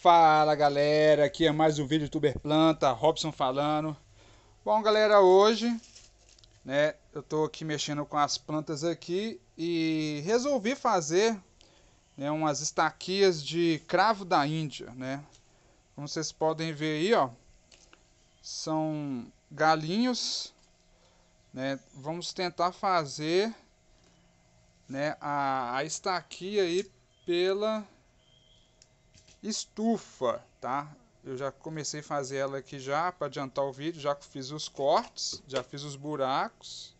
Fala galera, aqui é mais um vídeo do Tuber Planta, Robson falando. Bom galera, hoje, né, eu tô aqui mexendo com as plantas aqui e resolvi fazer né, umas estaquias de cravo da Índia, né. Como vocês podem ver aí, ó, são galinhos, né, vamos tentar fazer, né, a, a estaquia aí pela estufa, tá? Eu já comecei a fazer ela aqui já para adiantar o vídeo, já fiz os cortes, já fiz os buracos,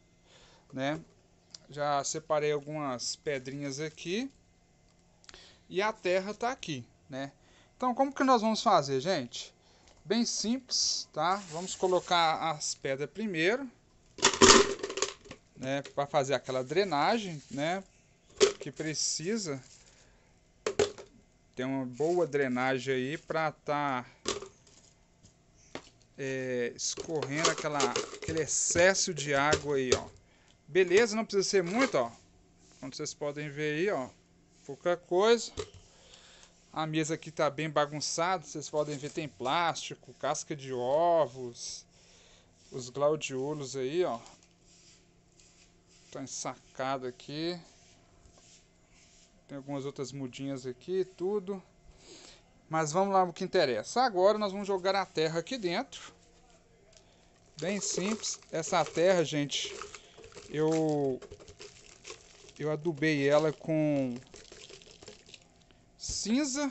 né? Já separei algumas pedrinhas aqui e a terra tá aqui, né? Então como que nós vamos fazer, gente? Bem simples, tá? Vamos colocar as pedras primeiro, né? Para fazer aquela drenagem, né? Que precisa tem uma boa drenagem aí para estar tá, é, escorrendo aquela, aquele excesso de água aí, ó. Beleza, não precisa ser muito, ó. Como vocês podem ver aí, ó. Pouca coisa. A mesa aqui tá bem bagunçada, vocês podem ver tem plástico, casca de ovos, os glaudiolos aí, ó. Tá ensacado aqui. Tem algumas outras mudinhas aqui, tudo. Mas vamos lá o que interessa. Agora nós vamos jogar a terra aqui dentro. Bem simples. Essa terra, gente, eu eu adubei ela com cinza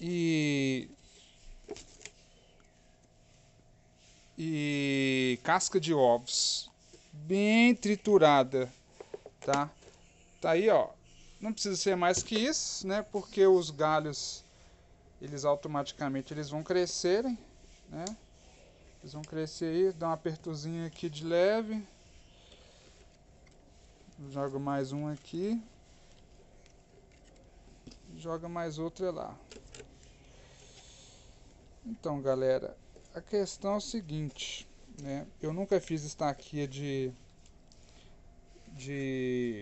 e e casca de ovos bem triturada, tá? Tá aí, ó. Não precisa ser mais que isso, né? Porque os galhos, eles automaticamente eles vão crescerem, né? Eles vão crescer aí, dá um apertozinho aqui de leve. Joga mais um aqui. Joga mais outra é lá. Então, galera, a questão é o seguinte, né? Eu nunca fiz estaquia de de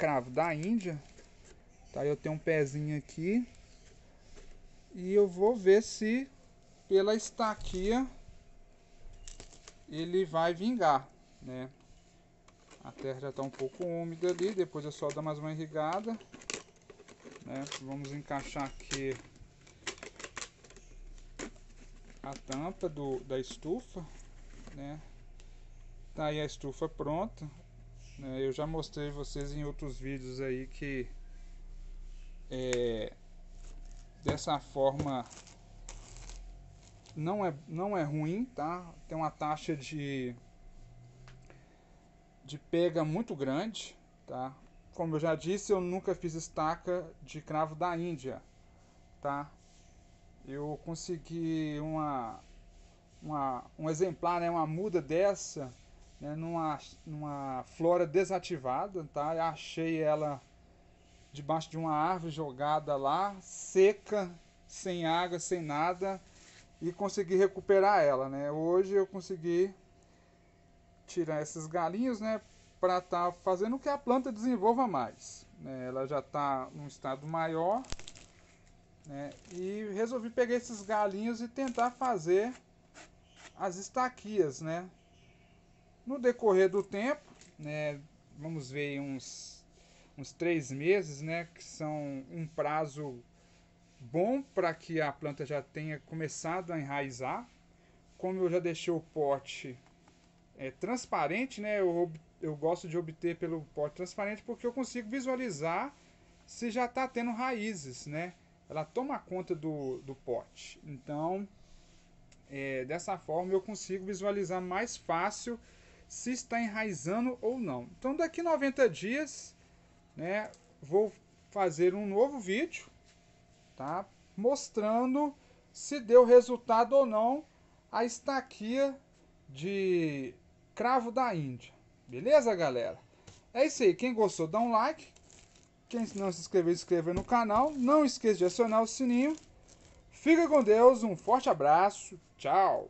cravo da Índia. Tá? Eu tenho um pezinho aqui. E eu vou ver se pela estaquia ele vai vingar, né? A terra já está um pouco úmida ali, depois é só dar mais uma irrigada. Né? Vamos encaixar aqui a tampa do, da estufa, né? Tá aí a estufa pronta. Né, eu já mostrei vocês em outros vídeos aí que é, dessa forma não é, não é ruim, tá? Tem uma taxa de, de pega muito grande, tá? Como eu já disse, eu nunca fiz estaca de cravo da Índia, tá? Eu consegui uma, uma, um exemplar, né, uma muda dessa né, numa, numa flora desativada, tá? Eu achei ela debaixo de uma árvore jogada lá, seca, sem água, sem nada, e consegui recuperar ela, né? Hoje eu consegui tirar esses galinhos, né? Para estar tá fazendo que a planta desenvolva mais. Né? Ela já está num estado maior, né? E resolvi pegar esses galinhos e tentar fazer as estaquias, né? No decorrer do tempo, né, vamos ver uns, uns três meses, né, que são um prazo bom para que a planta já tenha começado a enraizar. Como eu já deixei o pote é, transparente, né, eu, eu gosto de obter pelo pote transparente porque eu consigo visualizar se já está tendo raízes, né? Ela toma conta do, do pote. Então, é, dessa forma eu consigo visualizar mais fácil se está enraizando ou não. Então daqui 90 dias, né, vou fazer um novo vídeo, tá? Mostrando se deu resultado ou não a estaquia de cravo da Índia. Beleza, galera? É isso aí. Quem gostou, dá um like. Quem não se inscreveu, se inscreva no canal. Não esqueça de acionar o sininho. Fica com Deus, um forte abraço. Tchau.